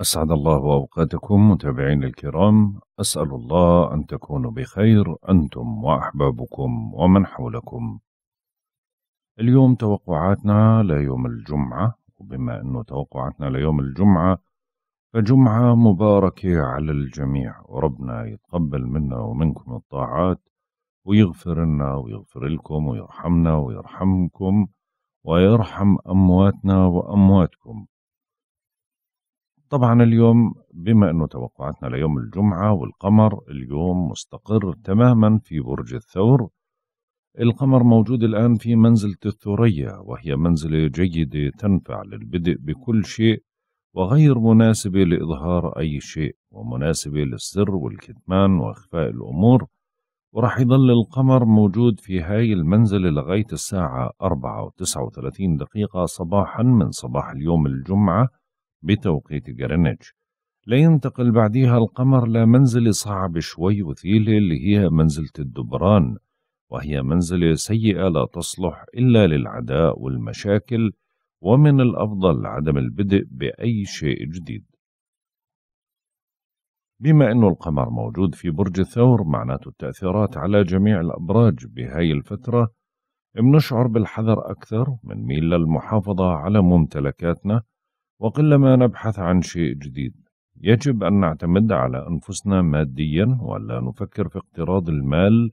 أسعد الله أوقاتكم متابعين الكرام أسأل الله أن تكونوا بخير أنتم وأحبابكم ومن حولكم اليوم توقعاتنا ليوم الجمعة وبما أنه توقعاتنا ليوم الجمعة فجمعة مباركة على الجميع وربنا يتقبل منا ومنكم الطاعات ويغفر لنا ويغفر لكم ويرحمنا ويرحمكم ويرحم أمواتنا وأمواتكم طبعا اليوم بما أنه توقعاتنا ليوم الجمعة والقمر اليوم مستقر تماما في برج الثور القمر موجود الآن في منزلة الثريا وهي منزلة جيدة تنفع للبدء بكل شيء وغير مناسبة لإظهار أي شيء ومناسبة للسر والكتمان وإخفاء الأمور ورح يظل القمر موجود في هاي المنزلة لغاية الساعة 4 و39 دقيقة صباحا من صباح اليوم الجمعة بتوقيت جرينتش لا ينتقل بعديها القمر لمنزل صعب شوي وثيل اللي هي منزلة الدبران وهي منزلة سيئة لا تصلح إلا للعداء والمشاكل ومن الأفضل عدم البدء بأي شيء جديد بما أنه القمر موجود في برج الثور معناته التأثيرات على جميع الأبراج بهاي الفترة بنشعر بالحذر أكثر من ميل للمحافظة على ممتلكاتنا وقلما نبحث عن شيء جديد يجب أن نعتمد على أنفسنا ماديا ولا نفكر في اقتراض المال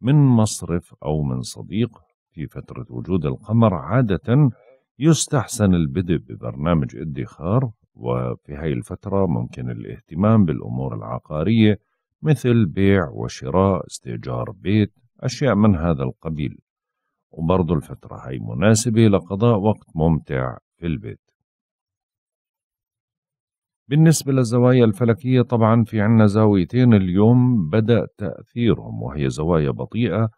من مصرف أو من صديق في فترة وجود القمر عادة يستحسن البدء ببرنامج ادخار وفي هاي الفترة ممكن الاهتمام بالأمور العقارية مثل بيع وشراء استئجار بيت أشياء من هذا القبيل وبرضو الفترة هاي مناسبة لقضاء وقت ممتع في البيت بالنسبة للزوايا الفلكية طبعا في عنا زاويتين اليوم بدأ تأثيرهم وهي زوايا بطيئة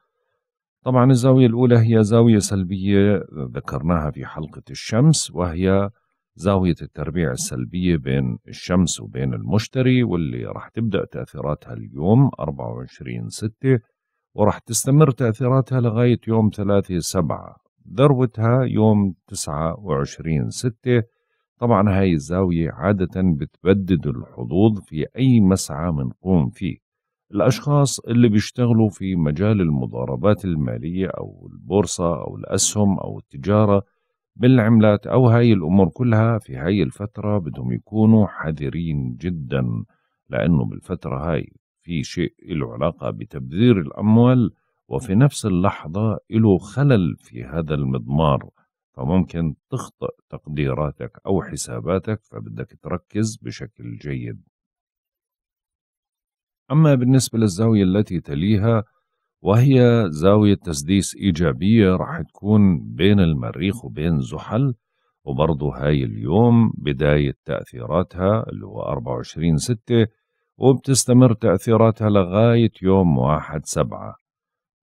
طبعا الزاوية الأولى هي زاوية سلبية ذكرناها في حلقة الشمس وهي زاوية التربيع السلبية بين الشمس وبين المشتري واللي راح تبدأ تأثيراتها اليوم 24 6 وراح تستمر تأثيراتها لغاية يوم 3 7 ذروتها يوم 29 6 طبعا هاي الزاوية عادة بتبدد الحظوظ في أي مسعى منقوم فيه الأشخاص اللي بيشتغلوا في مجال المضاربات المالية أو البورصة أو الأسهم أو التجارة بالعملات أو هاي الأمور كلها في هاي الفترة بدهم يكونوا حذرين جدا لأنه بالفترة هاي في شيء له علاقة بتبذير الأموال وفي نفس اللحظة له خلل في هذا المضمار فممكن تخطئ تقديراتك أو حساباتك فبدك تركز بشكل جيد أما بالنسبة للزاوية التي تليها وهي زاوية تسديس إيجابية رح تكون بين المريخ وبين زحل وبرضه هاي اليوم بداية تأثيراتها اللي هو 24 ستة وبتستمر تأثيراتها لغاية يوم واحد سبعة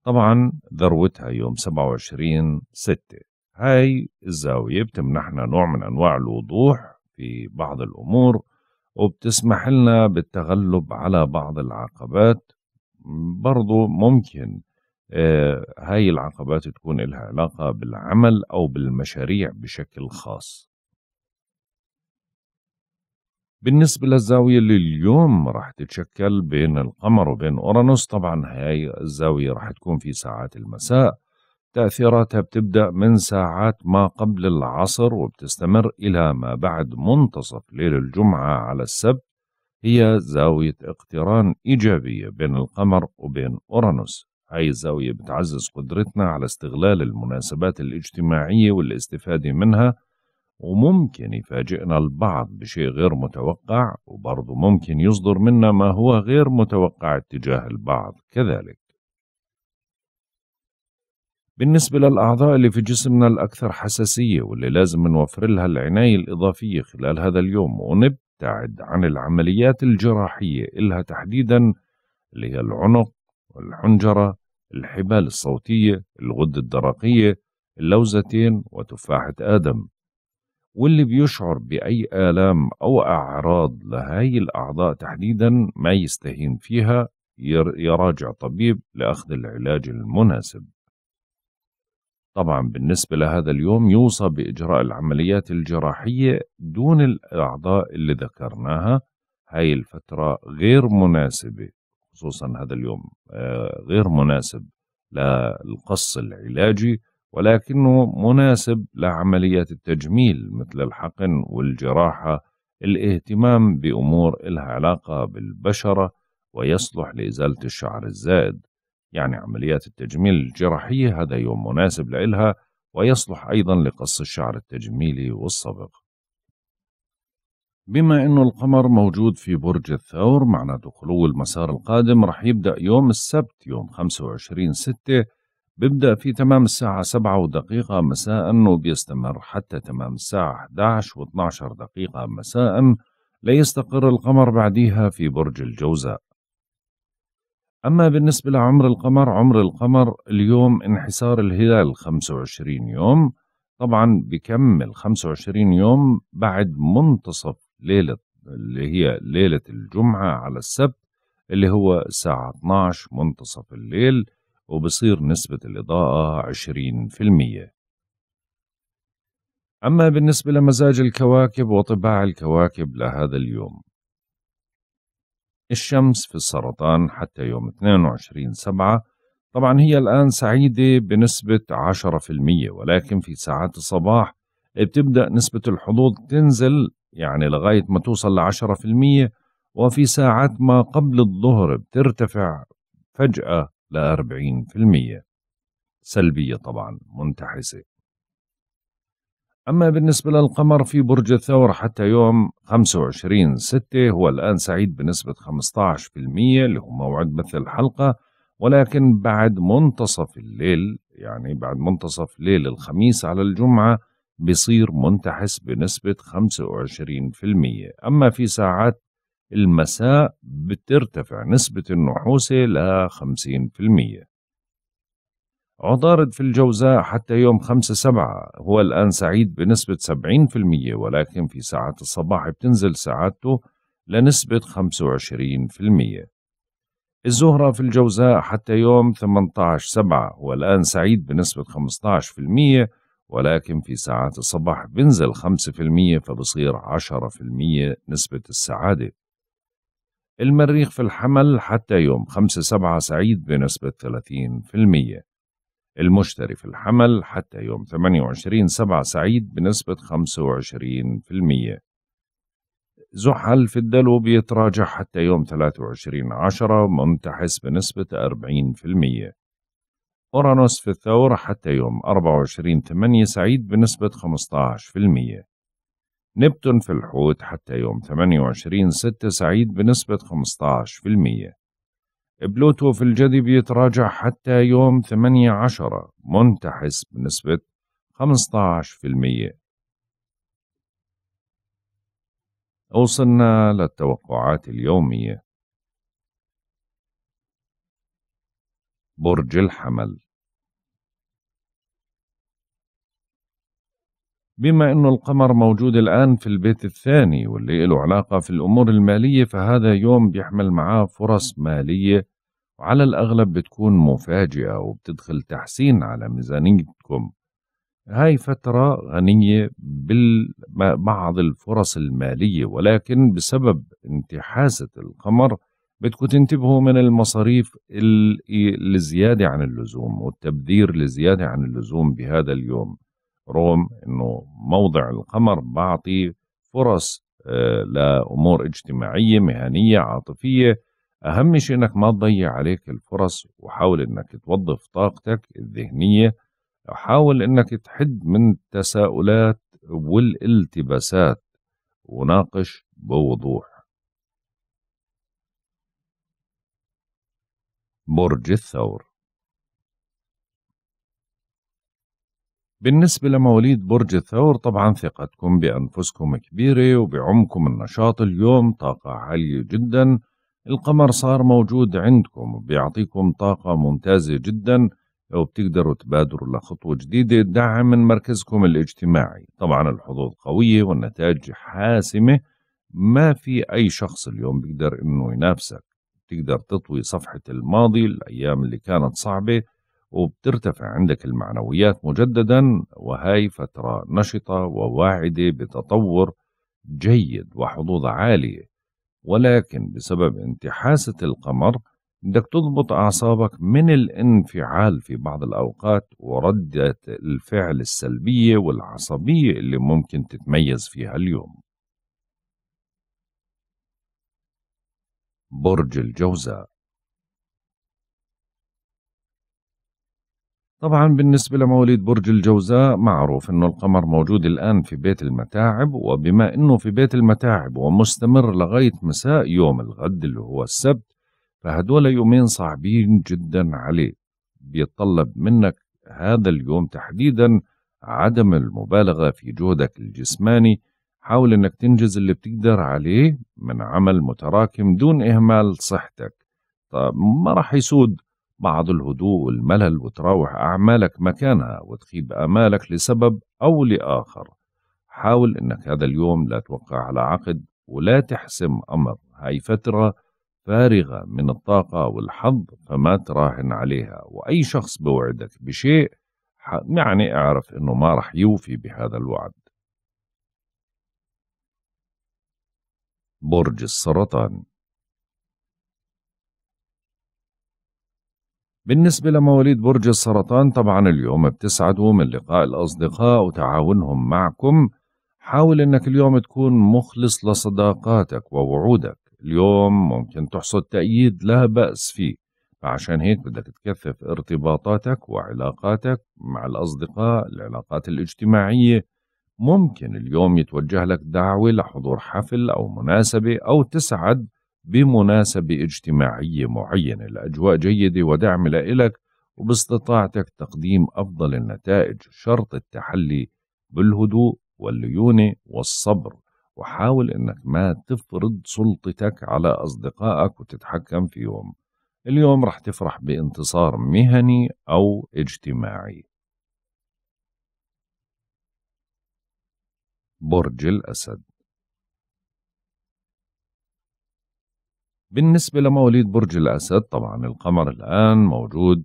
طبعا ذروتها يوم 27 ستة هاي الزاوية بتمنحنا نوع من أنواع الوضوح في بعض الأمور وبتسمح لنا بالتغلب على بعض العقبات برضو ممكن آه، هاي العقبات تكون لها علاقة بالعمل أو بالمشاريع بشكل خاص بالنسبة للزاوية اللي اليوم رح تتشكل بين القمر وبين أورانوس طبعا هاي الزاوية رح تكون في ساعات المساء تأثيراتها بتبدأ من ساعات ما قبل العصر وبتستمر إلى ما بعد منتصف ليل الجمعة على السبت هي زاوية اقتران إيجابية بين القمر وبين أورانوس هاي الزاوية بتعزز قدرتنا على استغلال المناسبات الاجتماعية والاستفادة منها وممكن يفاجئنا البعض بشيء غير متوقع وبرضه ممكن يصدر منا ما هو غير متوقع اتجاه البعض كذلك بالنسبة للأعضاء اللي في جسمنا الأكثر حساسية واللي لازم نوفر لها العناية الإضافية خلال هذا اليوم ونبتعد عن العمليات الجراحية إلها تحديدا اللي هي العنق والحنجرة الحبال الصوتية الغدة الدرقية اللوزتين وتفاحة آدم واللي بيشعر بأي آلام أو أعراض لهاي الأعضاء تحديدا ما يستهين فيها يراجع طبيب لأخذ العلاج المناسب طبعا بالنسبة لهذا اليوم يوصى بإجراء العمليات الجراحية دون الأعضاء اللي ذكرناها هاي الفترة غير مناسبة خصوصا هذا اليوم آه، غير مناسب للقص العلاجي ولكنه مناسب لعمليات التجميل مثل الحقن والجراحة الاهتمام بأمور إلها علاقة بالبشرة ويصلح لإزالة الشعر الزائد يعني عمليات التجميل الجراحية هذا يوم مناسب لإلها ويصلح أيضا لقص الشعر التجميلي والصبغ بما أنه القمر موجود في برج الثور معناته خلو المسار القادم رح يبدأ يوم السبت يوم 25 ستة بيبدأ في تمام الساعة سبعة ودقيقة مساء وبيستمر حتى تمام الساعة 11 و12 دقيقة مساء ليستقر القمر بعديها في برج الجوزاء أما بالنسبة لعمر القمر عمر القمر اليوم انحسار الهلال 25 يوم طبعا بكمل 25 يوم بعد منتصف ليلة اللي هي ليلة الجمعة على السبت اللي هو الساعة 12 منتصف الليل وبصير نسبة الإضاءة 20% أما بالنسبة لمزاج الكواكب وطباع الكواكب لهذا اليوم الشمس في السرطان حتى يوم 22 سبعة طبعا هي الآن سعيدة بنسبة 10% ولكن في ساعات الصباح بتبدأ نسبة الحظوظ تنزل يعني لغاية ما توصل ل 10% وفي ساعات ما قبل الظهر بترتفع فجأة ل 40% سلبية طبعا منتحسة أما بالنسبة للقمر في برج الثور حتى يوم 25 6 هو الآن سعيد بنسبة 15% اللي هو موعد مثل الحلقة ولكن بعد منتصف الليل يعني بعد منتصف ليل الخميس على الجمعة بصير منتحس بنسبة 25% أما في ساعات المساء بترتفع نسبة النحوسة ل 50% عطارد في الجوزاء حتى يوم 5 سبعة هو الآن سعيد بنسبة 70% ولكن في ساعات الصباح بتنزل سعادته لنسبة 25% الزهرة في الجوزاء حتى يوم 18 سبعة هو الآن سعيد بنسبة 15% ولكن في ساعات الصباح بنزل 5% فبصير 10% نسبة السعادة المريخ في الحمل حتى يوم 5 سبعة سعيد بنسبة 30% المشتري في الحمل حتى يوم 28 سبعة سعيد بنسبة 25% زحل في الدلو بيتراجع حتى يوم 23 عشرة ممتحس بنسبة 40% أورانوس في الثور حتى يوم 24 8 سعيد بنسبة 15% نبتون في الحوت حتى يوم 28 6 سعيد بنسبة 15% بلوتو في الجاذب يتراجع حتى يوم 18 منتحس بنسبة 15% وصلنا للتوقعات اليومية برج الحمل بما أنه القمر موجود الآن في البيت الثاني واللي له علاقة في الأمور المالية فهذا يوم بيحمل معاه فرص مالية وعلى الأغلب بتكون مفاجئة وبتدخل تحسين على ميزانيتكم هاي فترة غنية ببعض الفرص المالية ولكن بسبب انتحاسة القمر بدكم تنتبهوا من المصاريف الزيادة عن اللزوم والتبذير لزيادة عن اللزوم بهذا اليوم روم انه موضع القمر بعطي فرص آه، لامور اجتماعيه مهنيه عاطفيه اهم شيء انك ما تضيع عليك الفرص وحاول انك توظف طاقتك الذهنيه حاول انك تحد من التساؤلات والالتباسات وناقش بوضوح برج الثور بالنسبة لمواليد برج الثور طبعا ثقتكم بأنفسكم كبيرة وبعمكم النشاط اليوم طاقة عالية جدا القمر صار موجود عندكم وبيعطيكم طاقة ممتازة جدا وبتقدروا تبادروا لخطوة جديدة دعم من مركزكم الاجتماعي طبعا الحظوظ قوية والنتائج حاسمة ما في أي شخص اليوم بيقدر إنه ينافسك تقدر تطوي صفحة الماضي الأيام اللي كانت صعبة وبترتفع عندك المعنويات مجددا وهاي فترة نشطة وواعدة بتطور جيد وحظوظ عالية ولكن بسبب انتحاسة القمر بدك تضبط أعصابك من الانفعال في بعض الأوقات وردة الفعل السلبية والعصبية اللي ممكن تتميز فيها اليوم برج الجوزاء طبعا بالنسبة لمواليد برج الجوزاء معروف أنه القمر موجود الآن في بيت المتاعب وبما أنه في بيت المتاعب ومستمر لغاية مساء يوم الغد اللي هو السبت فهدول يومين صعبين جدا عليه بيتطلب منك هذا اليوم تحديدا عدم المبالغة في جهدك الجسماني حاول أنك تنجز اللي بتقدر عليه من عمل متراكم دون إهمال صحتك طب ما راح يسود بعض الهدوء والملل وتراوح أعمالك مكانها وتخيب آمالك لسبب أو لآخر حاول أنك هذا اليوم لا توقع على عقد ولا تحسم أمر هاي فترة فارغة من الطاقة والحظ فما تراهن عليها وأي شخص بوعدك بشيء يعني اعرف أنه ما رح يوفي بهذا الوعد برج السرطان بالنسبة لمواليد برج السرطان طبعا اليوم بتسعدوا من لقاء الأصدقاء وتعاونهم معكم حاول أنك اليوم تكون مخلص لصداقاتك ووعودك اليوم ممكن تحصد تأييد لا بأس فيه فعشان هيك بدك تكثف ارتباطاتك وعلاقاتك مع الأصدقاء العلاقات الاجتماعية ممكن اليوم يتوجه لك دعوة لحضور حفل أو مناسبة أو تسعد بمناسبة اجتماعية معينة الأجواء جيدة ودعم لإلك وباستطاعتك تقديم أفضل النتائج شرط التحلي بالهدوء والليونة والصبر وحاول أنك ما تفرض سلطتك على أصدقائك وتتحكم فيهم اليوم رح تفرح بانتصار مهني أو اجتماعي برج الأسد بالنسبة لمواليد برج الأسد طبعا القمر الآن موجود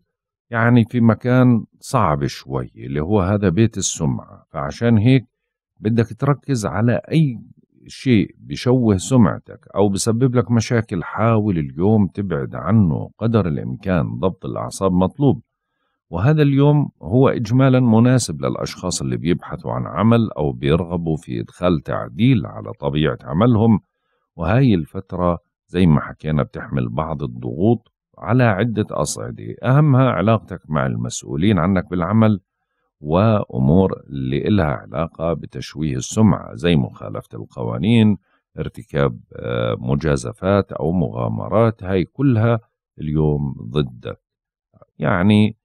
يعني في مكان صعب شوي اللي هو هذا بيت السمعة فعشان هيك بدك تركز على أي شيء بشوه سمعتك أو بسبب لك مشاكل حاول اليوم تبعد عنه قدر الإمكان ضبط الأعصاب مطلوب وهذا اليوم هو إجمالا مناسب للأشخاص اللي بيبحثوا عن عمل أو بيرغبوا في إدخال تعديل على طبيعة عملهم وهاي الفترة زي ما حكينا بتحمل بعض الضغوط على عدة أصعدة أهمها علاقتك مع المسؤولين عنك بالعمل وأمور اللي إلها علاقة بتشويه السمعة زي مخالفة القوانين ارتكاب آه، مجازفات أو مغامرات هاي كلها اليوم ضدك يعني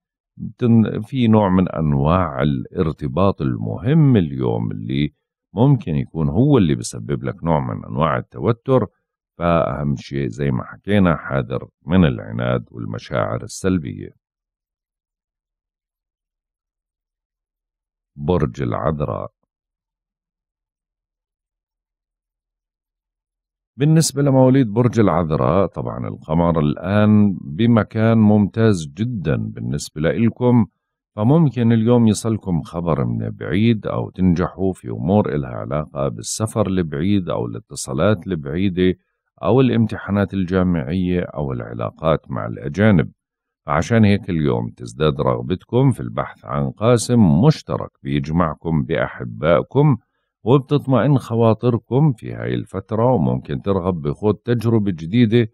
في نوع من أنواع الارتباط المهم اليوم اللي ممكن يكون هو اللي بسبب لك نوع من أنواع التوتر فأهم شيء زي ما حكينا حذر من العناد والمشاعر السلبية برج العذراء بالنسبة لمواليد برج العذراء طبعا القمر الآن بمكان ممتاز جدا بالنسبة لإلكم فممكن اليوم يصلكم خبر من بعيد أو تنجحوا في أمور إلها علاقة بالسفر البعيد أو الاتصالات البعيدة أو الامتحانات الجامعية أو العلاقات مع الأجانب عشان هيك اليوم تزداد رغبتكم في البحث عن قاسم مشترك بيجمعكم بأحبائكم وبتطمئن خواطركم في هاي الفترة وممكن ترغب بخوض تجربة جديدة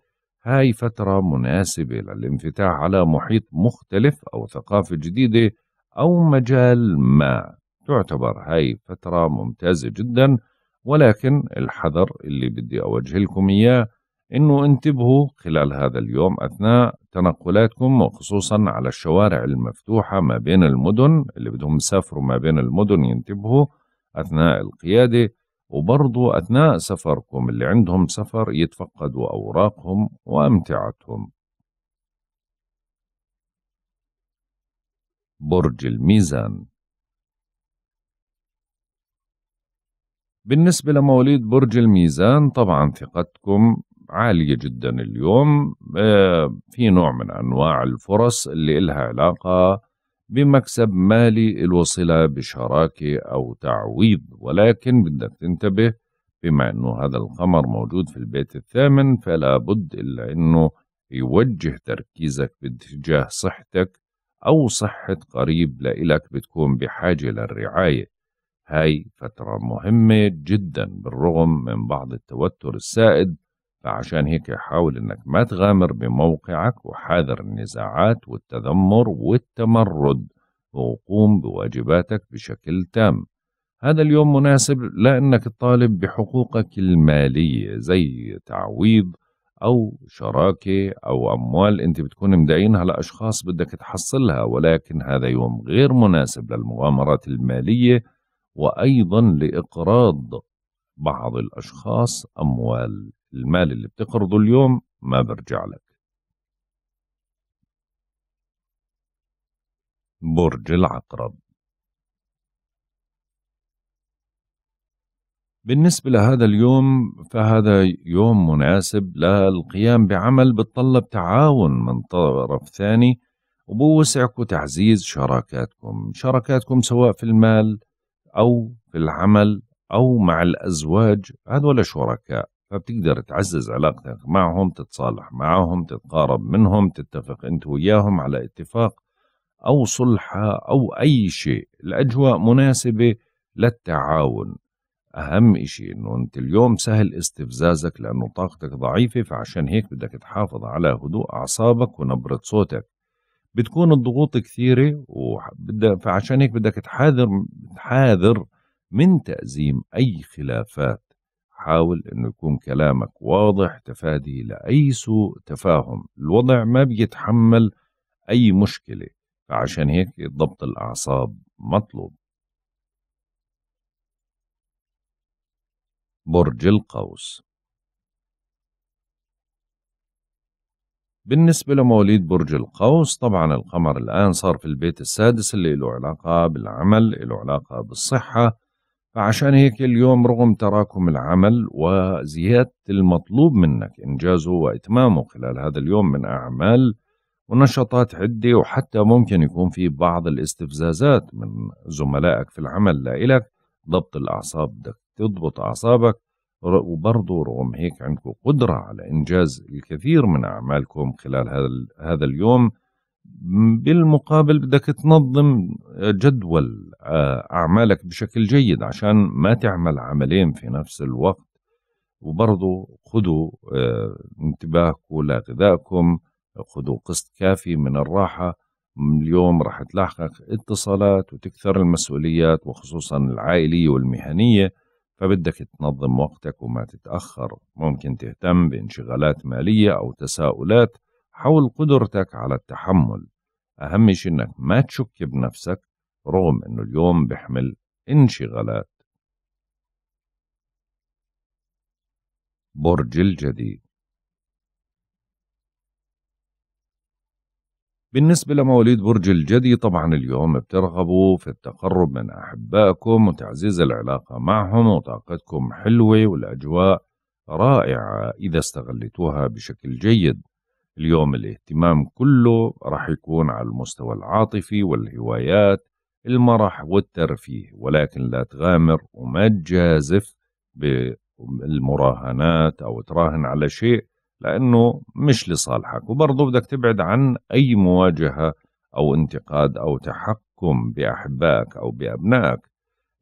هاي فترة مناسبة للانفتاح على محيط مختلف أو ثقافة جديدة أو مجال ما تعتبر هاي فترة ممتازة جدا ولكن الحذر اللي بدي أوجه لكم إياه إنه انتبهوا خلال هذا اليوم أثناء تنقلاتكم وخصوصا على الشوارع المفتوحة ما بين المدن اللي بدهم يسافروا ما بين المدن ينتبهوا أثناء القيادة وبرضو أثناء سفركم اللي عندهم سفر يتفقدوا أوراقهم وأمتعتهم برج الميزان بالنسبة لمواليد برج الميزان طبعا ثقتكم عالية جدا اليوم آه، في نوع من أنواع الفرص اللي إلها علاقة بمكسب مالي الوصلة بشراكة أو تعويض ولكن بدك تنتبه بما أنه هذا القمر موجود في البيت الثامن فلا بد إلا أنه يوجه تركيزك باتجاه صحتك أو صحة قريب لإلك بتكون بحاجة للرعاية هاي فترة مهمة جدا بالرغم من بعض التوتر السائد فعشان هيك حاول انك ما تغامر بموقعك وحاذر النزاعات والتذمر والتمرد وقوم بواجباتك بشكل تام هذا اليوم مناسب لأنك تطالب بحقوقك المالية زي تعويض أو شراكة أو أموال أنت بتكون مدعينها لأشخاص بدك تحصلها ولكن هذا يوم غير مناسب للمغامرات المالية وأيضا لإقراض بعض الأشخاص أموال المال اللي بتقرضه اليوم ما برجع لك برج العقرب بالنسبة لهذا اليوم فهذا يوم مناسب للقيام بعمل بتطلب تعاون من طرف ثاني وبوسعكم تعزيز شراكاتكم شراكاتكم سواء في المال أو في العمل أو مع الأزواج هذول شركاء فبتقدر تعزز علاقتك معهم تتصالح معهم تتقارب منهم تتفق أنت وياهم على اتفاق أو صلحة أو أي شيء الأجواء مناسبة للتعاون أهم شيء إنه أنت اليوم سهل استفزازك لأنه طاقتك ضعيفة فعشان هيك بدك تحافظ على هدوء أعصابك ونبرة صوتك بتكون الضغوط كثيره وبدها فعشان هيك بدك تحاذر تحاذر من تأزيم أي خلافات حاول أنه يكون كلامك واضح تفادي لأي سوء تفاهم الوضع ما بيتحمل أي مشكلة فعشان هيك ضبط الأعصاب مطلوب برج القوس بالنسبة لمواليد برج القوس طبعا القمر الآن صار في البيت السادس اللي له علاقة بالعمل له علاقة بالصحة فعشان هيك اليوم رغم تراكم العمل وزيادة المطلوب منك إنجازه وإتمامه خلال هذا اليوم من أعمال ونشاطات عدة وحتى ممكن يكون في بعض الاستفزازات من زملائك في العمل لإلك ضبط الأعصاب بدك تضبط أعصابك وبرضه رغم هيك عندكم قدرة على إنجاز الكثير من أعمالكم خلال هذا اليوم بالمقابل بدك تنظم جدول أعمالك بشكل جيد عشان ما تعمل عملين في نفس الوقت وبرضه خذوا انتباهكم لغذائكم خذوا قسط كافي من الراحة اليوم راح تلاحقك اتصالات وتكثر المسؤوليات وخصوصا العائلية والمهنية فبدك تنظم وقتك وما تتأخر ممكن تهتم بانشغالات مالية أو تساؤلات حول قدرتك على التحمل أهم شيء إنك ما تشك بنفسك رغم إنه اليوم بيحمل انشغالات برج الجديد بالنسبة لمواليد برج الجدي طبعا اليوم بترغبوا في التقرب من أحبائكم وتعزيز العلاقة معهم وطاقتكم حلوة والأجواء رائعة إذا استغلتوها بشكل جيد اليوم الاهتمام كله راح يكون على المستوى العاطفي والهوايات المرح والترفيه ولكن لا تغامر وما تجازف بالمراهنات أو تراهن على شيء لأنه مش لصالحك وبرضه بدك تبعد عن أي مواجهة أو انتقاد أو تحكم بأحبائك أو بأبنائك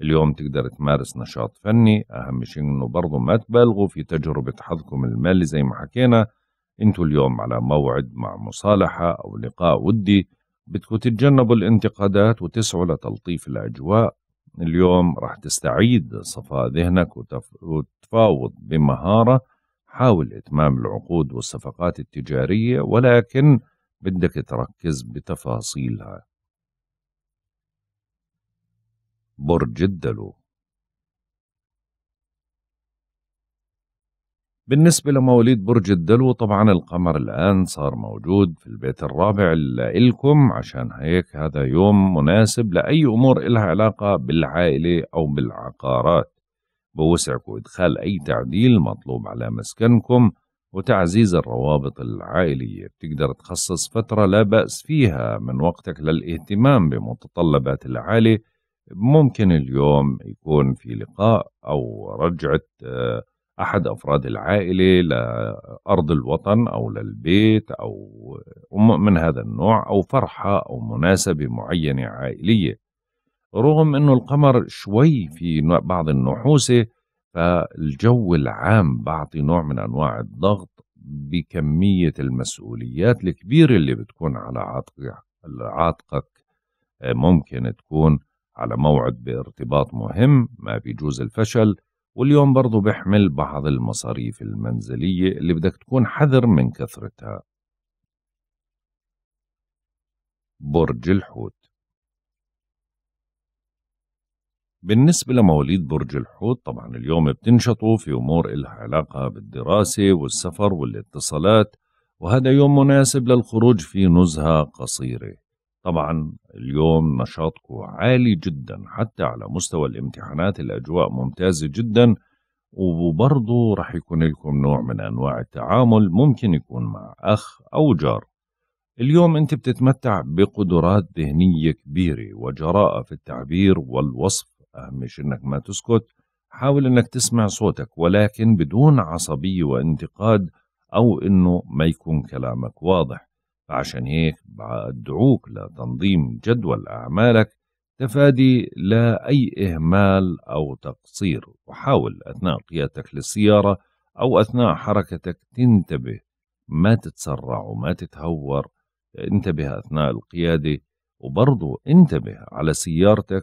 اليوم تقدر تمارس نشاط فني أهم شيء أنه برضه ما تبالغوا في تجربة حظكم المالي زي ما حكينا أنتوا اليوم على موعد مع مصالحة أو لقاء ودي بدكم تتجنبوا الانتقادات وتسعوا لتلطيف الأجواء اليوم راح تستعيد صفاء ذهنك وتفاوض بمهارة حاول إتمام العقود والصفقات التجارية ولكن بدك تركز بتفاصيلها برج الدلو بالنسبة لمواليد برج الدلو طبعا القمر الآن صار موجود في البيت الرابع لإلكم عشان هيك هذا يوم مناسب لأي أمور إلها علاقة بالعائلة أو بالعقارات بوسعكم إدخال أي تعديل مطلوب على مسكنكم وتعزيز الروابط العائلية بتقدر تخصص فترة لا بأس فيها من وقتك للاهتمام بمتطلبات العائلة ممكن اليوم يكون في لقاء أو رجعة آه، أحد أفراد العائلة لأرض الوطن أو للبيت أو آه، من هذا النوع أو فرحة أو مناسبة معينة عائلية رغم انه القمر شوي في بعض النحوسه فالجو العام بعطي نوع من انواع الضغط بكميه المسؤوليات الكبيره اللي بتكون على عاتقك آه، ممكن تكون على موعد بارتباط مهم ما بيجوز الفشل واليوم برضو بيحمل بعض المصاريف المنزلية اللي بدك تكون حذر من كثرتها برج الحوت بالنسبة لمواليد برج الحوت طبعا اليوم بتنشطوا في أمور إلها علاقة بالدراسة والسفر والاتصالات وهذا يوم مناسب للخروج في نزهة قصيرة طبعا اليوم نشاطكم عالي جدا حتى على مستوى الامتحانات الأجواء ممتازة جدا وبرضه رح يكون لكم نوع من أنواع التعامل ممكن يكون مع أخ أو جار اليوم أنت بتتمتع بقدرات ذهنية كبيرة وجراءة في التعبير والوصف أهم شيء انك ما تسكت حاول انك تسمع صوتك ولكن بدون عصبية وانتقاد او انه ما يكون كلامك واضح فعشان هيك بدعوك لتنظيم جدول اعمالك تفادي لا اي اهمال او تقصير وحاول اثناء قيادتك للسيارة او اثناء حركتك تنتبه ما تتسرع وما تتهور انتبه اثناء القياده وبرضه انتبه على سيارتك